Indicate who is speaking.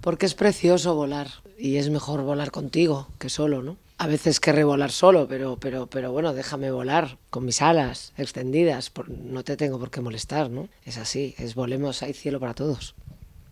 Speaker 1: porque es precioso volar y es mejor volar contigo que solo, ¿no? A veces querré volar solo, pero, pero, pero bueno, déjame volar con mis alas extendidas, por, no te tengo por qué molestar, ¿no? Es así, es volemos, hay cielo para todos.